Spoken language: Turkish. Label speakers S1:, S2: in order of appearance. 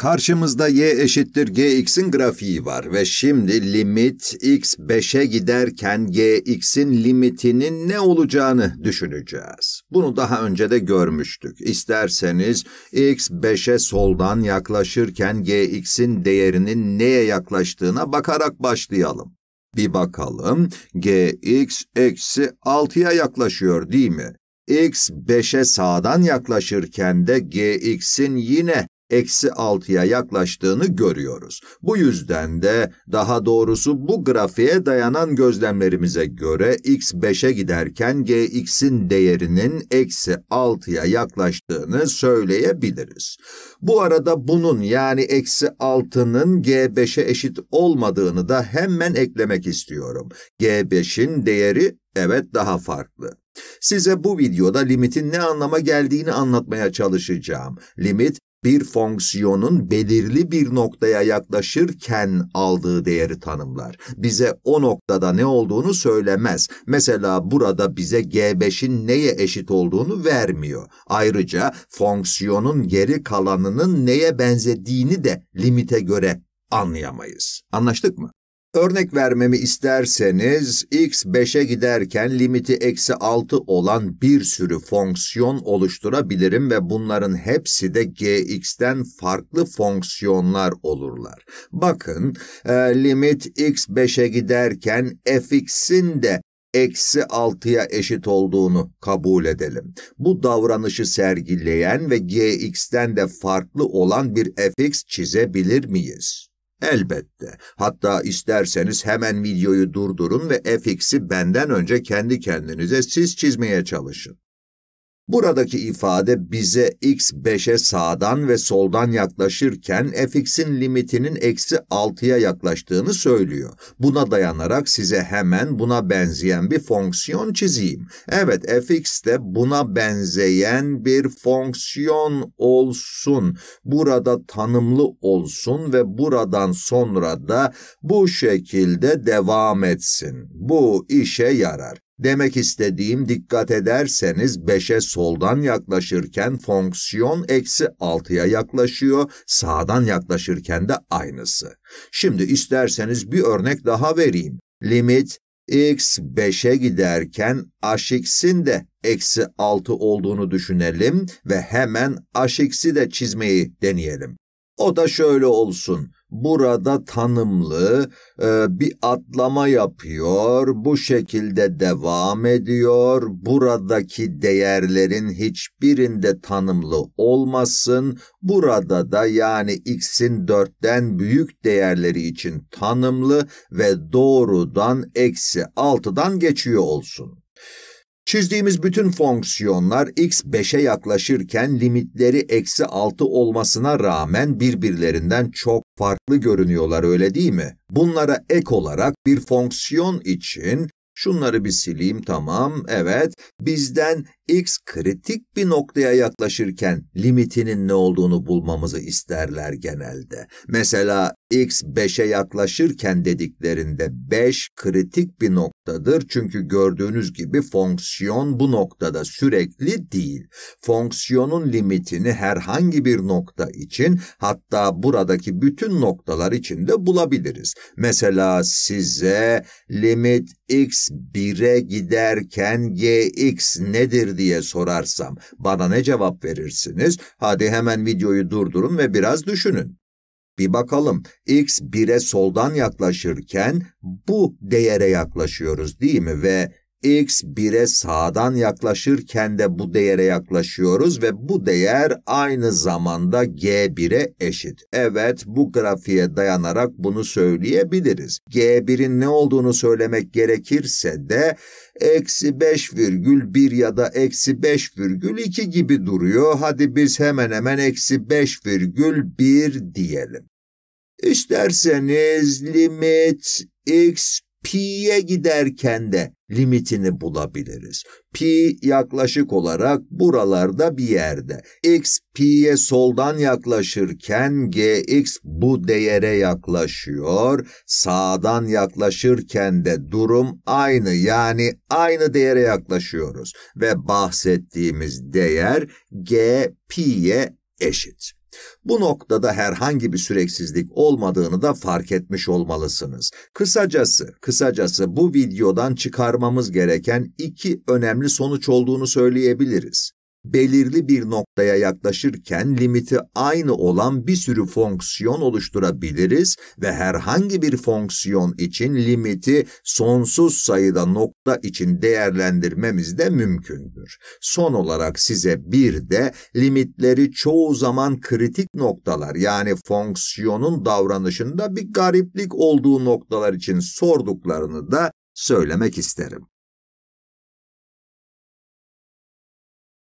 S1: Karşımızda y eşittir gx'in grafiği var ve şimdi limit x 5'e giderken gx'in limitinin ne olacağını düşüneceğiz. Bunu daha önce de görmüştük. İsterseniz x 5'e soldan yaklaşırken gx'in değerinin neye yaklaştığına bakarak başlayalım. Bir bakalım gx eksi 6'ya yaklaşıyor değil mi? x 5'e sağdan yaklaşırken de gx'in yine eksi 6'ya yaklaştığını görüyoruz. Bu yüzden de daha doğrusu bu grafiğe dayanan gözlemlerimize göre x 5'e giderken gx'in değerinin eksi 6'ya yaklaştığını söyleyebiliriz. Bu arada bunun yani eksi 6'nın g5'e eşit olmadığını da hemen eklemek istiyorum. g5'in değeri evet daha farklı. Size bu videoda limitin ne anlama geldiğini anlatmaya çalışacağım. Limit bir fonksiyonun belirli bir noktaya yaklaşırken aldığı değeri tanımlar. Bize o noktada ne olduğunu söylemez. Mesela burada bize g5'in neye eşit olduğunu vermiyor. Ayrıca fonksiyonun geri kalanının neye benzediğini de limite göre anlayamayız. Anlaştık mı? Örnek vermemi isterseniz x 5'e giderken limiti eksi 6 olan bir sürü fonksiyon oluşturabilirim ve bunların hepsi de gx'ten farklı fonksiyonlar olurlar. Bakın e, limit x 5'e giderken fx'in de eksi 6'ya eşit olduğunu kabul edelim. Bu davranışı sergileyen ve gx'ten de farklı olan bir fx çizebilir miyiz? Elbette. Hatta isterseniz hemen videoyu durdurun ve FX'i benden önce kendi kendinize siz çizmeye çalışın. Buradaki ifade bize x 5'e sağdan ve soldan yaklaşırken fx'in limitinin eksi 6'ya yaklaştığını söylüyor. Buna dayanarak size hemen buna benzeyen bir fonksiyon çizeyim. Evet fx de buna benzeyen bir fonksiyon olsun. Burada tanımlı olsun ve buradan sonra da bu şekilde devam etsin. Bu işe yarar. Demek istediğim dikkat ederseniz 5'e soldan yaklaşırken fonksiyon eksi 6'ya yaklaşıyor, sağdan yaklaşırken de aynısı. Şimdi isterseniz bir örnek daha vereyim. Limit x 5'e giderken hx'in de eksi 6 olduğunu düşünelim ve hemen hx'i de çizmeyi deneyelim. O da şöyle olsun burada tanımlı e, bir atlama yapıyor, bu şekilde devam ediyor. Buradaki değerlerin hiçbirinde tanımlı olmasın. Burada da yani x'in 4'ten büyük değerleri için tanımlı ve doğrudan eksi 6'dan geçiyor olsun. Çizdiğimiz bütün fonksiyonlar x 5'e yaklaşırken limitleri eksi 6 olmasına rağmen birbirlerinden çok farklı görünüyorlar öyle değil mi? Bunlara ek olarak bir fonksiyon için şunları bir sileyim tamam evet bizden x kritik bir noktaya yaklaşırken limitinin ne olduğunu bulmamızı isterler genelde. Mesela x 5'e yaklaşırken dediklerinde 5 kritik bir noktadır. Çünkü gördüğünüz gibi fonksiyon bu noktada sürekli değil. Fonksiyonun limitini herhangi bir nokta için hatta buradaki bütün noktalar için de bulabiliriz. Mesela size limit x 1'e giderken gx nedir diye sorarsam bana ne cevap verirsiniz? Hadi hemen videoyu durdurun ve biraz düşünün. Bir bakalım x 1'e soldan yaklaşırken bu değere yaklaşıyoruz değil mi? Ve x 1'e sağdan yaklaşırken de bu değere yaklaşıyoruz ve bu değer aynı zamanda g1'e eşit. Evet bu grafiğe dayanarak bunu söyleyebiliriz. g1'in ne olduğunu söylemek gerekirse de eksi 5,1 ya da eksi 5,2 gibi duruyor. Hadi biz hemen hemen eksi 5,1 diyelim. İsterseniz limit x pi'ye giderken de limitini bulabiliriz. Pi yaklaşık olarak buralarda bir yerde. X pi'ye soldan yaklaşırken gx bu değere yaklaşıyor. Sağdan yaklaşırken de durum aynı yani aynı değere yaklaşıyoruz ve bahsettiğimiz değer g pi'ye eşit. Bu noktada herhangi bir süreksizlik olmadığını da fark etmiş olmalısınız. Kısacası, kısacası bu videodan çıkarmamız gereken iki önemli sonuç olduğunu söyleyebiliriz belirli bir noktaya yaklaşırken limiti aynı olan bir sürü fonksiyon oluşturabiliriz ve herhangi bir fonksiyon için limiti sonsuz sayıda nokta için değerlendirmemiz de mümkündür. Son olarak size bir de limitleri çoğu zaman kritik noktalar yani fonksiyonun davranışında bir gariplik olduğu noktalar için sorduklarını da söylemek isterim.